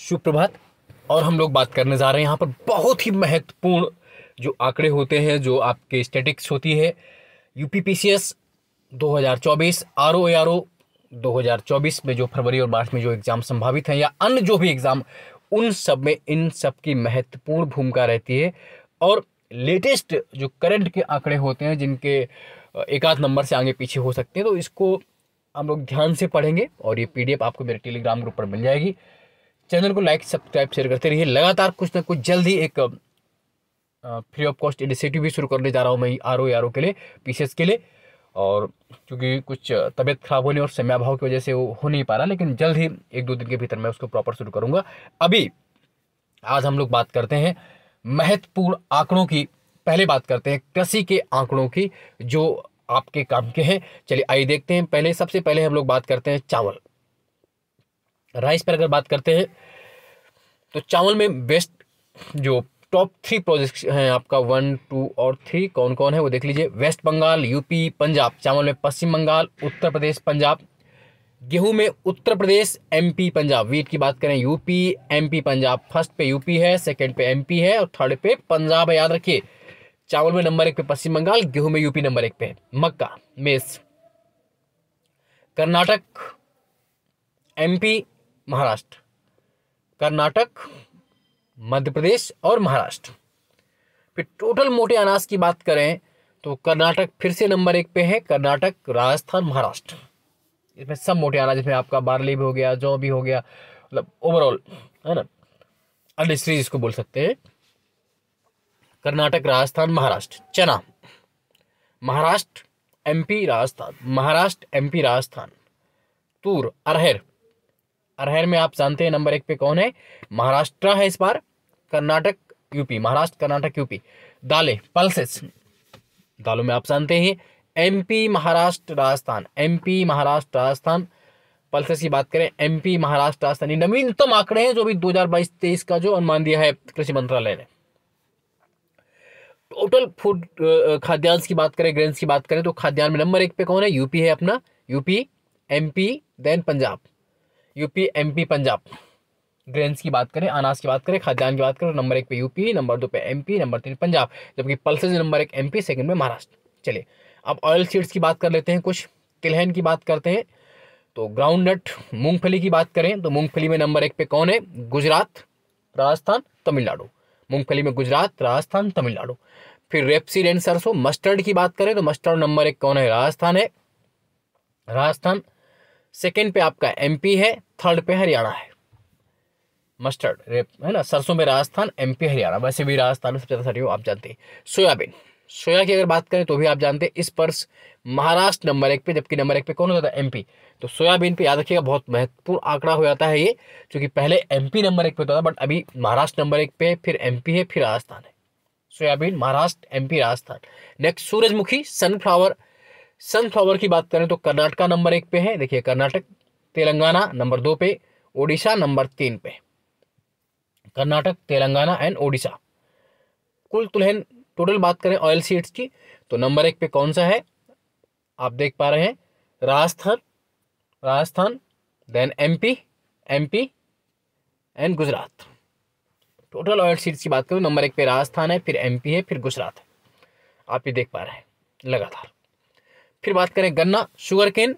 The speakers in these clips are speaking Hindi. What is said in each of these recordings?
सुप्रभात और हम लोग बात करने जा रहे हैं यहाँ पर बहुत ही महत्वपूर्ण जो आंकड़े होते हैं जो आपके स्टेटिक्स होती है U P P C S दो हज़ार चौबीस आर ओ आर ओ दो हज़ार चौबीस में जो फरवरी और मार्च में जो एग्ज़ाम संभावित हैं या अन्य जो भी एग्ज़ाम उन सब में इन सब की महत्वपूर्ण भूमिका रहती है और लेटेस्ट जो करंट के आंकड़े होते हैं जिनके एक आध नंबर से आगे पीछे हो सकते हैं तो इसको हम लोग ध्यान से पढ़ेंगे और ये पीडीएफ आपको मेरे टेलीग्राम ग्रुप पर मिल जाएगी चैनल को लाइक सब्सक्राइब शेयर करते रहिए लगातार कुछ ना कुछ जल्द ही एक फ्री ऑफ कॉस्ट इनिशिएटिव भी शुरू करने जा रहा हूँ मैं आर ओ आर ओ के लिए पी के लिए और क्योंकि कुछ तबीयत खराब होने और समय अभाव की वजह से वो हो नहीं पा रहा लेकिन जल्द ही एक दो दिन के भीतर मैं उसको प्रॉपर शुरू करूँगा अभी आज हम लोग बात करते हैं महत्वपूर्ण आंकड़ों की पहले बात करते हैं कृषि के आंकड़ों की जो आपके काम के हैं चलिए आइए देखते हैं पहले सबसे पहले हम लोग बात करते हैं चावल राइस पर अगर बात करते हैं तो चावल में बेस्ट जो टॉप थ्री प्रोजेक्ट हैं आपका वन टू और थ्री कौन कौन है वो देख लीजिए वेस्ट बंगाल यूपी पंजाब चावल में पश्चिम बंगाल उत्तर प्रदेश पंजाब गेहूं में उत्तर प्रदेश एमपी पंजाब वीट की बात करें यूपी एमपी पंजाब फर्स्ट पे यूपी है सेकंड पे एमपी है और थर्ड पे पंजाब है याद रखिए चावल में नंबर एक पे पश्चिम बंगाल गेहूं में यूपी नंबर एक पे मक्का मेस कर्नाटक एमपी महाराष्ट्र कर्नाटक मध्य प्रदेश और महाराष्ट्र फिर टोटल मोटे अनाज की बात करें तो कर्नाटक फिर से नंबर एक पे है कर्नाटक राजस्थान महाराष्ट्र इसमें सब मोटे अनाज इसमें आपका बार्ली भी हो गया जौ भी हो गया मतलब ओवरऑल है ना अंडस्ट्रीज इसको बोल सकते हैं कर्नाटक राजस्थान महाराष्ट्र चना महाराष्ट्र एमपी राजस्थान महाराष्ट्र एमपी राजस्थान तूर अरहर अरहर में आप जानते हैं नंबर एक पे कौन है महाराष्ट्र है इस बार कर्नाटक यूपी महाराष्ट्र कर्नाटक यूपी दालें पल्सेस दालों में आप जानते हैं MP Maharashtra Rajasthan MP Maharashtra Rajasthan pulses की बात करें एमपी महाराष्ट्र राजस्थान ये नवीनतम आंकड़े हैं जो भी 2022-23 का जो अनुमान दिया है कृषि मंत्रालय ने टोटल फूड खाद्यान्न की बात करें ग्रेन्स की बात करें तो खाद्यान्न में नंबर एक पे कौन है यूपी है अपना UP MP then Punjab UP MP Punjab grains की बात करें अनाज की बात करें खाद्यान्न की बात करें नंबर एक पे यूपी नंबर दो पे एमपी नंबर तीन पंजाब जबकि पल्सेज नंबर एक एमपी सेकंड में महाराष्ट्र चलिए अब ऑयल सीड्स की बात कर लेते हैं कुछ तिलहन की बात करते हैं तो ग्राउंड नट मूंगफली की बात करें तो मूंगफली में नंबर एक पे कौन है गुजरात राजस्थान तमिलनाडु मूंगफली में गुजरात राजस्थान तमिलनाडु फिर रेपसीड एंड सरसों मस्टर्ड की बात करें तो मस्टर्ड नंबर एक कौन है राजस्थान है राजस्थान सेकेंड पे आपका एमपी है थर्ड पे हरियाणा है मस्टर्ड रेप है ना सरसों में राजस्थान एमपी हरियाणा वैसे भी राजस्थान में सबसे ज़्यादा हो आप जानते हैं सोयाबीन सोया की अगर बात करें तो भी आप जानते हैं इस पर महाराष्ट्र नंबर एक पे जबकि नंबर एक पे कौन होता है एमपी तो सोयाबीन पे याद रखिएगा बहुत महत्वपूर्ण आंकड़ा हो जाता है ये क्योंकि पहले एमपी नंबर एक पे होता था बट अभी महाराष्ट्र नंबर एक पे फिर एमपी है फिर राजस्थान है soybean Maharashtra MP Rajasthan next सूरजमुखी सनफ्लावर सनफ्लावर की बात करें तो कर्नाटका नंबर एक पे है देखिए कर्नाटक तेलंगाना नंबर दो पे ओडिशा नंबर तीन पे कर्नाटक तेलंगाना एंड ओडिशा कुल तुलहन टोटल बात करें ऑयल सीड्स की तो नंबर एक पे कौन सा है आप देख पा रहे हैं Rajasthan Rajasthan then MP MP and Gujarat total oil seeds की बात करें नंबर एक पे राजस्थान है फिर एमपी है फिर गुजरात है आप ये देख पा रहे हैं लगातार फिर बात करें गन्ना शुगर केन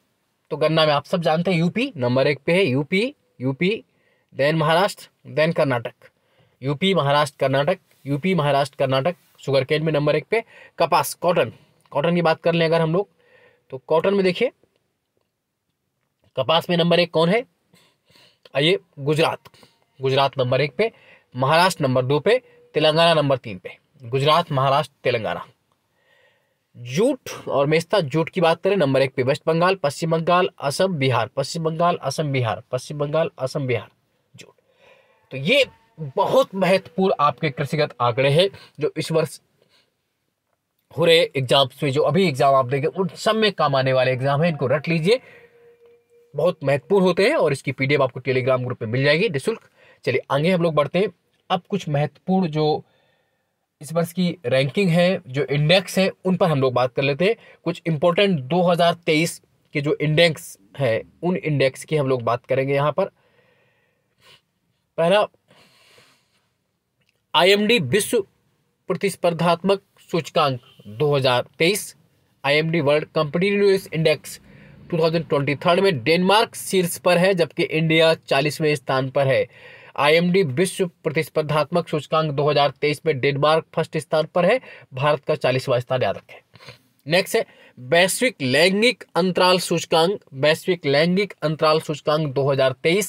तो गन्ना में आप सब जानते हैं यूपी नंबर एक पे है UP UP then Maharashtra then Karnataka UP Maharashtra Karnataka UP Maharashtra Karnataka sugar cane में नंबर एक पे कपास कॉटन कॉटन की बात कर लें अगर हम लोग तो कॉटन में देखिए कपास में नंबर एक कौन है आइए गुजरात गुजरात नंबर एक पे महाराष्ट्र नंबर दो पे तेलंगाना नंबर तीन पे गुजरात महाराष्ट्र तेलंगाना जूट और मेस्ता जूट की बात करें नंबर एक पे वेस्ट बंगाल पश्चिम बंगाल असम बिहार पश्चिम बंगाल असम बिहार पश्चिम बंगाल असम बिहार जूट तो ये बहुत महत्वपूर्ण आपके कृषिगत आंकड़े हैं जो इस वर्ष हो रहे एग्जाम्स में जो अभी एग्जाम आप देंगे उन सब में काम आने वाले एग्जाम हैं इनको रट लीजिए बहुत महत्वपूर्ण होते हैं और इसकी पीडीएफ आपको टेलीग्राम ग्रुप में मिल जाएगी निःशुल्क चलिए आगे हम लोग बढ़ते हैं अब कुछ महत्वपूर्ण जो इस वर्ष की रैंकिंग है जो इंडेक्स है उन पर हम लोग बात कर लेते हैं कुछ इंपॉर्टेंट 2023 के जो इंडेक्स है उन इंडेक्स की हम लोग बात करेंगे यहाँ पर पहला आईएमडी विश्व प्रतिस्पर्धात्मक सूचकांक 2023 आईएमडी वर्ल्ड कंपनी इंडेक्स 2023 में डेनमार्क शीर्ष पर है जबकि इंडिया 40वें स्थान पर है आईएमडी विश्व प्रतिस्पर्धात्मक सूचकांक 2023 में डेनमार्क फर्स्ट स्थान पर है भारत का चालीसवां स्थान याद रखें नेक्स्ट है वैश्विक लैंगिक अंतराल सूचकांक वैश्विक लैंगिक अंतराल सूचकांक 2023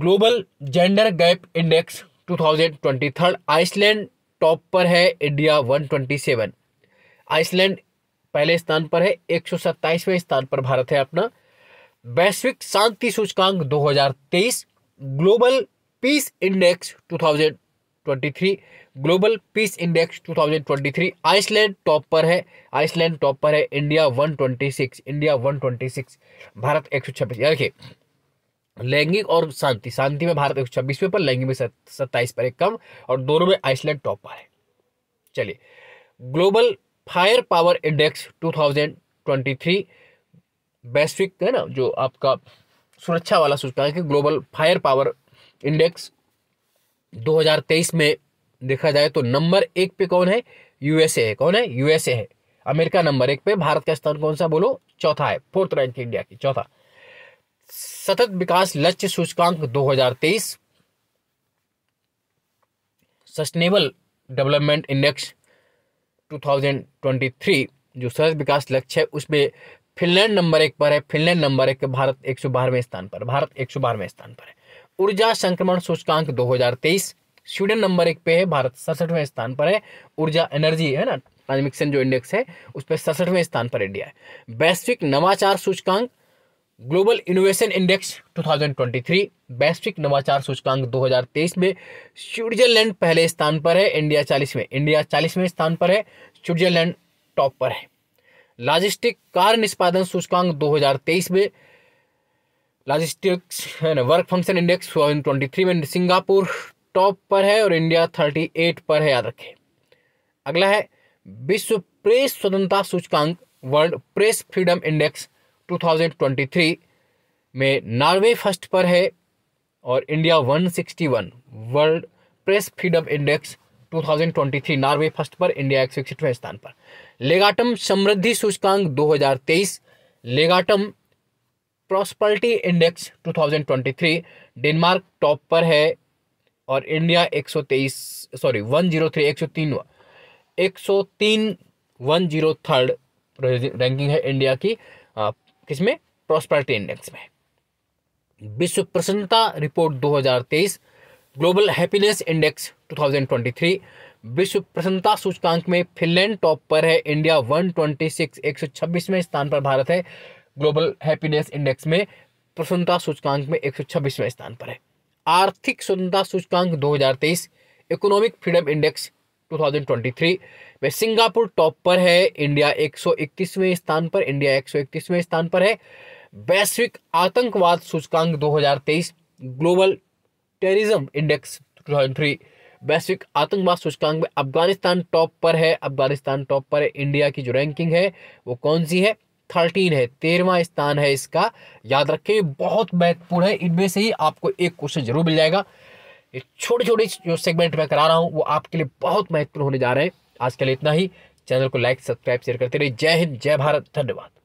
global gender gap index 2023 Iceland top पर है इंडिया 127 आइसलैंड पहले स्थान पर है एक स्थान पर भारत है अपना वैश्विक शांति सूचकांक 2023 global peace index 2023 global peace index 2023 Iceland top पर है आइसलैंड टॉप पर है इंडिया 126 इंडिया 126 भारत 126 याद देखिए लैंगिक और शांति शांति में भारत एक सौ पर लैंगिक में सत्ताईस पर एक कम और दोनों में आइसलैंड टॉप पर है चलिए ग्लोबल फायर पावर इंडेक्स 2023 वैश्विक है ना जो आपका सुरक्षा वाला सूचकांक है कि ग्लोबल फायर पावर इंडेक्स 2023 में देखा जाए तो नंबर एक पे कौन है यूएसए है कौन है यूएसए है अमेरिका नंबर एक पे भारत का स्थान कौन सा बोलो चौथा है फोर्थ रैंक इंडिया की चौथा सतत विकास लक्ष्य सूचकांक 2023 सस्टेनेबल डेवलपमेंट इंडेक्स 2023 जो सतत विकास लक्ष्य है उसमें फिनलैंड नंबर एक पर है फिनलैंड नंबर एक भारत एक सौ बारहवें स्थान पर भारत एक सौ बारहवें स्थान पर है ऊर्जा संक्रमण सूचकांक 2023 स्वीडन नंबर एक पे है भारत सड़सठवें स्थान पर है ऊर्जा एनर्जी है ना ट्रांसमिक्सन जो इंडेक्स है उस पर सड़सठवें स्थान पर इंडिया है वैश्विक नवाचार सूचकांक ग्लोबल इनोवेशन इंडेक्स 2023 वैश्विक नवाचार सूचकांक 2023 में स्विट्जरलैंड पहले स्थान पर है इंडिया चालीसवें इंडिया चालीसवें स्थान पर है स्विट्जरलैंड टॉप पर है लॉजिस्टिक कार्य निष्पादन सूचकांक 2023 में logistics work function index twenty three में सिंगापुर टॉप पर है और इंडिया थर्टी एट पर है याद रखें अगला है विश्व प्रेस स्वतंत्रता सूचकांक वर्ल्ड प्रेस फ्रीडम इंडेक्स 2023 में नॉर्वे फर्स्ट पर है और India 161 world press freedom index 2023 Norway first पर इंडिया एक सौ स्थान पर लेगाटम समृद्धि सूचकांक 2023 Legatum prosperity index 2023 Denmark top पर है और इंडिया 123 सॉरी 103 103 103 थर्ड रैंकिंग है इंडिया की किसमें प्रॉस्पर्टी इंडेक्स में विश्व प्रसन्नता रिपोर्ट 2023 ग्लोबल हैप्पीनेस इंडेक्स 2023 विश्व प्रसन्नता सूचकांक में फिनलैंड टॉप पर है इंडिया 126 126वें स्थान पर भारत है ग्लोबल हैप्पीनेस इंडेक्स में प्रसन्नता सूचकांक में 126वें स्थान पर है आर्थिक स्वतंत्रता सूचकांक 2023 इकोनॉमिक फ्रीडम इंडेक्स 2023 में सिंगापुर टॉप पर है इंडिया 131वें स्थान पर इंडिया 131वें स्थान पर है वैश्विक आतंकवाद सूचकांक 2023 ग्लोबल टेररिज्म इंडेक्स थ्री वैश्विक आतंकवाद सूचकांक में अफगानिस्तान टॉप पर है अफगानिस्तान टॉप पर है इंडिया की जो रैंकिंग है वो कौन सी है थर्टीन है तेरहवा स्थान है इसका याद रखें बहुत महत्वपूर्ण है इनमें से ही आपको एक क्वेश्चन जरूर मिल जाएगा ये छोटे छोटे जो सेगमेंट मैं करा रहा हूँ वो आपके लिए बहुत महत्वपूर्ण होने जा रहे हैं आज के लिए इतना ही चैनल को लाइक सब्सक्राइब शेयर करते रहिए जय हिंद जय भारत धन्यवाद